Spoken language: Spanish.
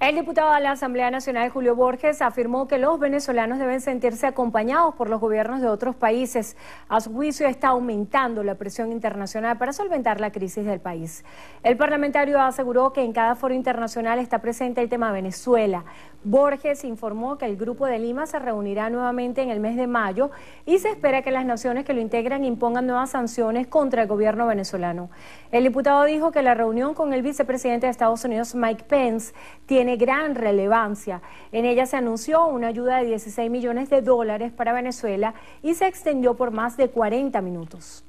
El diputado de la Asamblea Nacional, Julio Borges, afirmó que los venezolanos deben sentirse acompañados por los gobiernos de otros países. A su juicio, está aumentando la presión internacional para solventar la crisis del país. El parlamentario aseguró que en cada foro internacional está presente el tema Venezuela. Borges informó que el Grupo de Lima se reunirá nuevamente en el mes de mayo y se espera que las naciones que lo integran impongan nuevas sanciones contra el gobierno venezolano. El diputado dijo que la reunión con el vicepresidente de Estados Unidos, Mike Pence, tiene gran relevancia. En ella se anunció una ayuda de 16 millones de dólares para Venezuela y se extendió por más de 40 minutos.